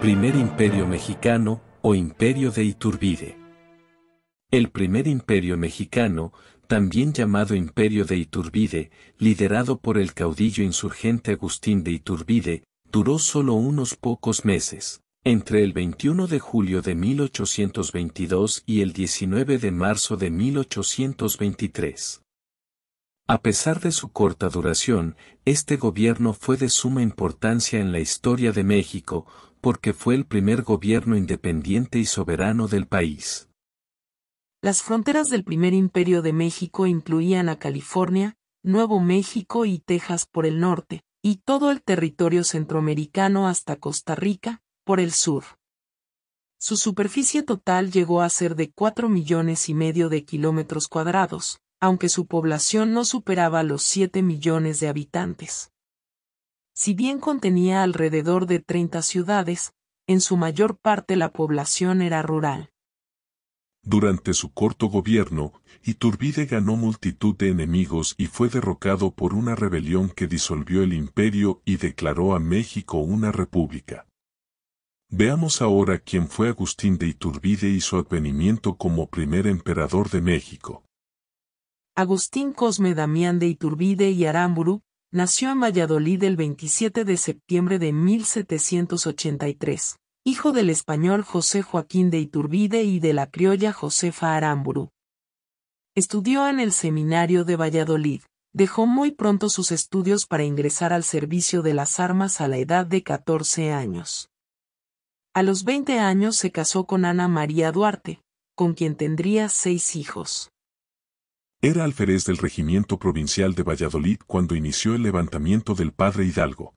Primer Imperio Mexicano, o Imperio de Iturbide. El primer imperio mexicano, también llamado Imperio de Iturbide, liderado por el caudillo insurgente Agustín de Iturbide, duró solo unos pocos meses, entre el 21 de julio de 1822 y el 19 de marzo de 1823. A pesar de su corta duración, este gobierno fue de suma importancia en la historia de México, porque fue el primer gobierno independiente y soberano del país. Las fronteras del primer imperio de México incluían a California, Nuevo México y Texas por el norte, y todo el territorio centroamericano hasta Costa Rica, por el sur. Su superficie total llegó a ser de cuatro millones y medio de kilómetros cuadrados, aunque su población no superaba los siete millones de habitantes. Si bien contenía alrededor de 30 ciudades, en su mayor parte la población era rural. Durante su corto gobierno, Iturbide ganó multitud de enemigos y fue derrocado por una rebelión que disolvió el imperio y declaró a México una república. Veamos ahora quién fue Agustín de Iturbide y su advenimiento como primer emperador de México. Agustín Cosme Damián de Iturbide y Arámburu Nació en Valladolid el 27 de septiembre de 1783, hijo del español José Joaquín de Iturbide y de la criolla Josefa Aramburu. Estudió en el Seminario de Valladolid. Dejó muy pronto sus estudios para ingresar al servicio de las armas a la edad de 14 años. A los 20 años se casó con Ana María Duarte, con quien tendría seis hijos. Era alférez del regimiento provincial de Valladolid cuando inició el levantamiento del padre Hidalgo.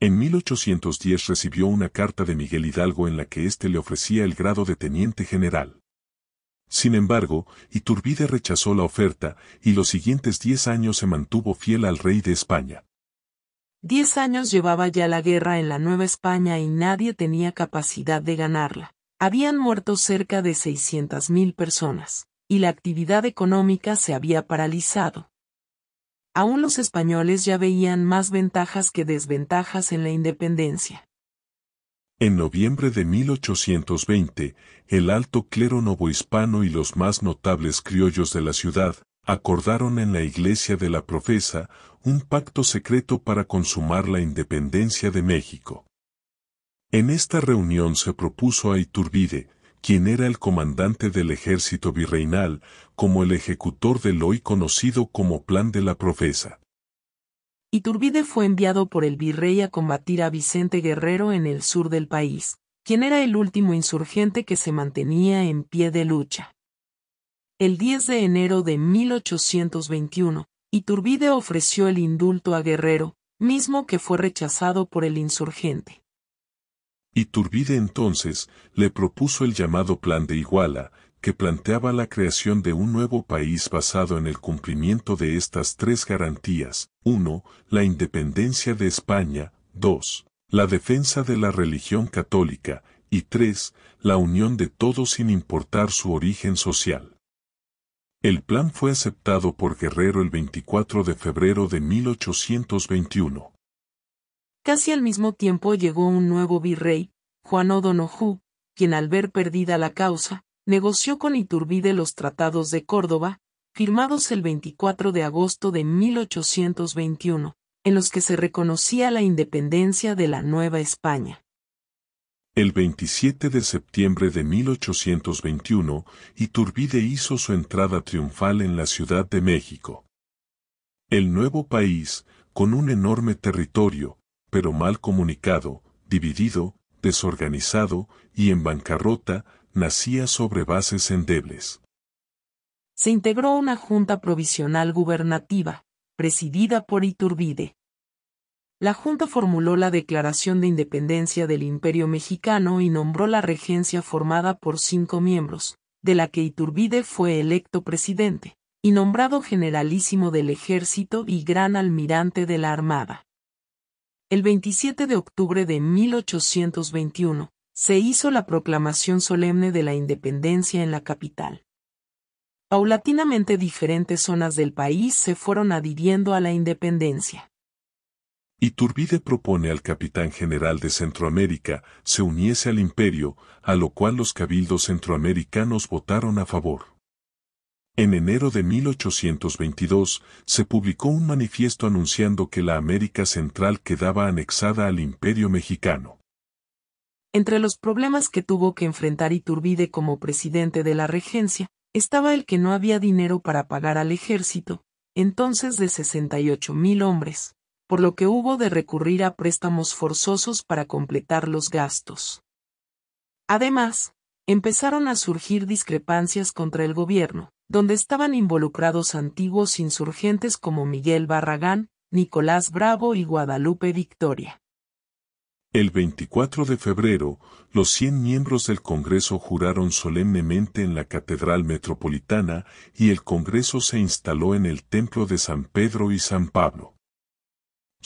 En 1810 recibió una carta de Miguel Hidalgo en la que éste le ofrecía el grado de teniente general. Sin embargo, Iturbide rechazó la oferta y los siguientes diez años se mantuvo fiel al rey de España. Diez años llevaba ya la guerra en la Nueva España y nadie tenía capacidad de ganarla. Habían muerto cerca de 600.000 personas la actividad económica se había paralizado. Aún los españoles ya veían más ventajas que desventajas en la independencia. En noviembre de 1820, el alto clero novohispano y los más notables criollos de la ciudad acordaron en la iglesia de la Profesa un pacto secreto para consumar la independencia de México. En esta reunión se propuso a Iturbide, quien era el comandante del ejército virreinal, como el ejecutor del hoy conocido como Plan de la Profesa. Iturbide fue enviado por el virrey a combatir a Vicente Guerrero en el sur del país, quien era el último insurgente que se mantenía en pie de lucha. El 10 de enero de 1821, Iturbide ofreció el indulto a Guerrero, mismo que fue rechazado por el insurgente. Iturbide entonces le propuso el llamado Plan de Iguala, que planteaba la creación de un nuevo país basado en el cumplimiento de estas tres garantías. 1. La independencia de España. 2. La defensa de la religión católica. Y 3. La unión de todos sin importar su origen social. El plan fue aceptado por Guerrero el 24 de febrero de 1821. Casi al mismo tiempo llegó un nuevo virrey, Juan O'Donoghue, quien al ver perdida la causa, negoció con Iturbide los tratados de Córdoba, firmados el 24 de agosto de 1821, en los que se reconocía la independencia de la Nueva España. El 27 de septiembre de 1821, Iturbide hizo su entrada triunfal en la Ciudad de México. El nuevo país, con un enorme territorio, pero mal comunicado, dividido, desorganizado y en bancarrota, nacía sobre bases endebles. Se integró una junta provisional gubernativa, presidida por Iturbide. La Junta formuló la Declaración de Independencia del Imperio Mexicano y nombró la regencia formada por cinco miembros, de la que Iturbide fue electo presidente, y nombrado generalísimo del ejército y gran almirante de la Armada el 27 de octubre de 1821, se hizo la proclamación solemne de la independencia en la capital. Paulatinamente diferentes zonas del país se fueron adhiriendo a la independencia. Iturbide propone al capitán general de Centroamérica se uniese al imperio, a lo cual los cabildos centroamericanos votaron a favor. En enero de 1822 se publicó un manifiesto anunciando que la América Central quedaba anexada al Imperio Mexicano. Entre los problemas que tuvo que enfrentar Iturbide como presidente de la regencia, estaba el que no había dinero para pagar al ejército, entonces de 68 mil hombres, por lo que hubo de recurrir a préstamos forzosos para completar los gastos. Además, empezaron a surgir discrepancias contra el gobierno, donde estaban involucrados antiguos insurgentes como Miguel Barragán, Nicolás Bravo y Guadalupe Victoria. El 24 de febrero, los 100 miembros del Congreso juraron solemnemente en la Catedral Metropolitana y el Congreso se instaló en el Templo de San Pedro y San Pablo.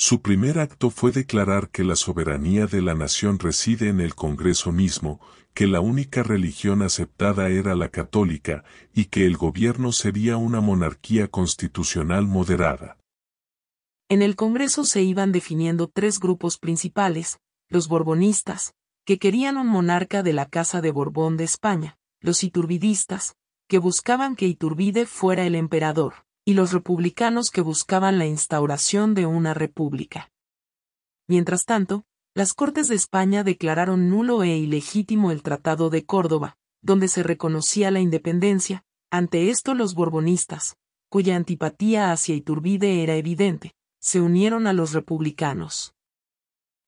Su primer acto fue declarar que la soberanía de la nación reside en el Congreso mismo, que la única religión aceptada era la católica y que el gobierno sería una monarquía constitucional moderada. En el Congreso se iban definiendo tres grupos principales, los borbonistas, que querían un monarca de la Casa de Borbón de España, los iturbidistas, que buscaban que Iturbide fuera el emperador, y los republicanos que buscaban la instauración de una república. Mientras tanto, las Cortes de España declararon nulo e ilegítimo el Tratado de Córdoba, donde se reconocía la independencia, ante esto los borbonistas, cuya antipatía hacia Iturbide era evidente, se unieron a los republicanos.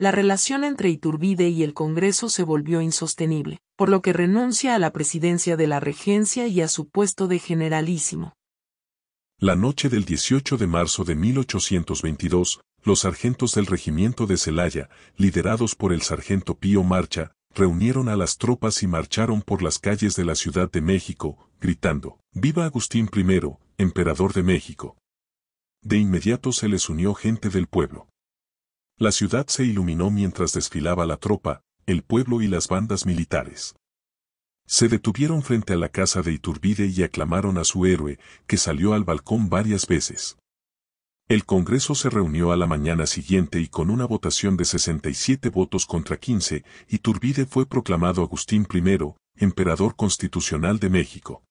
La relación entre Iturbide y el Congreso se volvió insostenible, por lo que renuncia a la presidencia de la regencia y a su puesto de generalísimo. La noche del 18 de marzo de 1822, los sargentos del regimiento de Celaya, liderados por el sargento Pío Marcha, reunieron a las tropas y marcharon por las calles de la Ciudad de México, gritando, ¡Viva Agustín I, emperador de México! De inmediato se les unió gente del pueblo. La ciudad se iluminó mientras desfilaba la tropa, el pueblo y las bandas militares. Se detuvieron frente a la casa de Iturbide y aclamaron a su héroe, que salió al balcón varias veces. El Congreso se reunió a la mañana siguiente y con una votación de 67 votos contra 15, Iturbide fue proclamado Agustín I, emperador constitucional de México.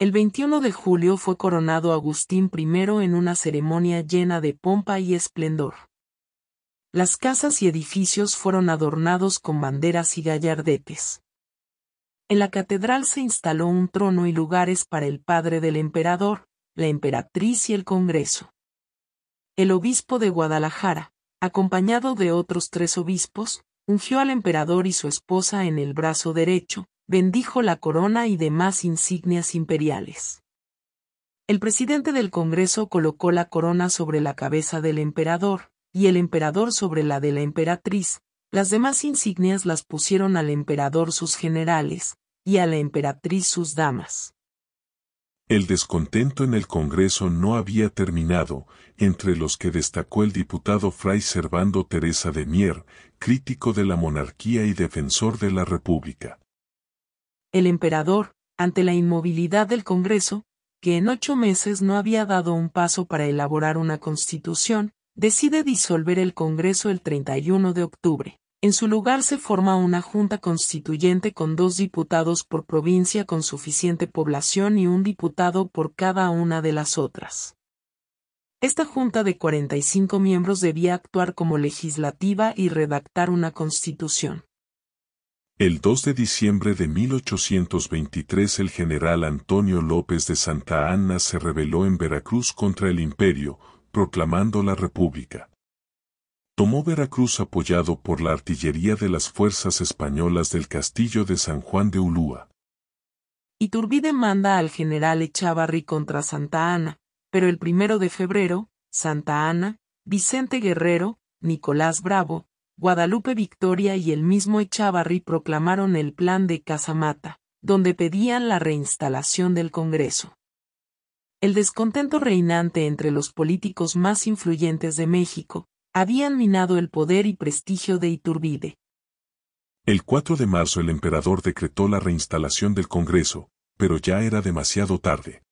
El 21 de julio fue coronado Agustín I en una ceremonia llena de pompa y esplendor. Las casas y edificios fueron adornados con banderas y gallardetes. En la catedral se instaló un trono y lugares para el padre del emperador, la emperatriz y el Congreso. El obispo de Guadalajara, acompañado de otros tres obispos, ungió al emperador y su esposa en el brazo derecho, bendijo la corona y demás insignias imperiales. El presidente del Congreso colocó la corona sobre la cabeza del emperador, y el emperador sobre la de la emperatriz, las demás insignias las pusieron al emperador sus generales, y a la emperatriz sus damas. El descontento en el Congreso no había terminado, entre los que destacó el diputado Fray Servando Teresa de Mier, crítico de la monarquía y defensor de la República. El emperador, ante la inmovilidad del Congreso, que en ocho meses no había dado un paso para elaborar una constitución, decide disolver el Congreso el 31 de octubre. En su lugar se forma una Junta Constituyente con dos diputados por provincia con suficiente población y un diputado por cada una de las otras. Esta Junta de 45 miembros debía actuar como legislativa y redactar una constitución. El 2 de diciembre de 1823 el general Antonio López de Santa Anna se rebeló en Veracruz contra el imperio, proclamando la República tomó Veracruz apoyado por la artillería de las fuerzas españolas del castillo de San Juan de Ulúa. Iturbide manda al general Echavarri contra Santa Ana, pero el primero de febrero, Santa Ana, Vicente Guerrero, Nicolás Bravo, Guadalupe Victoria y el mismo Echavarri proclamaron el plan de Casamata, donde pedían la reinstalación del Congreso. El descontento reinante entre los políticos más influyentes de México, habían minado el poder y prestigio de Iturbide. El 4 de marzo el emperador decretó la reinstalación del Congreso, pero ya era demasiado tarde.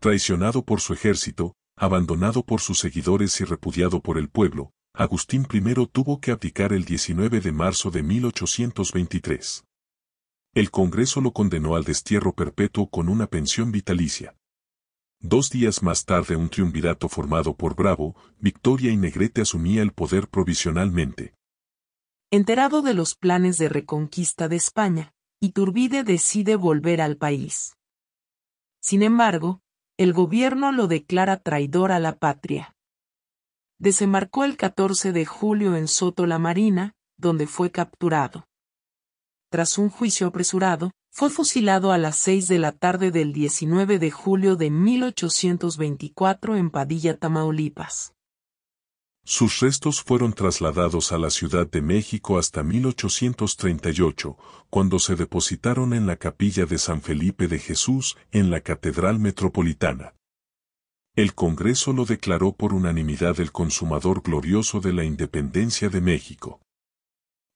Traicionado por su ejército, abandonado por sus seguidores y repudiado por el pueblo, Agustín I tuvo que abdicar el 19 de marzo de 1823. El Congreso lo condenó al destierro perpetuo con una pensión vitalicia. Dos días más tarde un triunvirato formado por Bravo, Victoria y Negrete asumía el poder provisionalmente. Enterado de los planes de reconquista de España, Iturbide decide volver al país. Sin embargo, el gobierno lo declara traidor a la patria. Desembarcó el 14 de julio en Soto la Marina, donde fue capturado. Tras un juicio apresurado, fue fusilado a las 6 de la tarde del 19 de julio de 1824 en Padilla, Tamaulipas. Sus restos fueron trasladados a la Ciudad de México hasta 1838, cuando se depositaron en la capilla de San Felipe de Jesús, en la Catedral Metropolitana. El Congreso lo declaró por unanimidad el consumador glorioso de la independencia de México.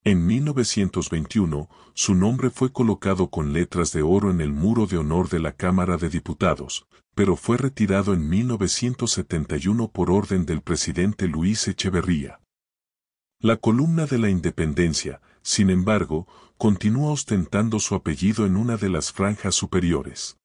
En 1921, su nombre fue colocado con letras de oro en el muro de honor de la Cámara de Diputados, pero fue retirado en 1971 por orden del presidente Luis Echeverría. La columna de la Independencia, sin embargo, continúa ostentando su apellido en una de las franjas superiores.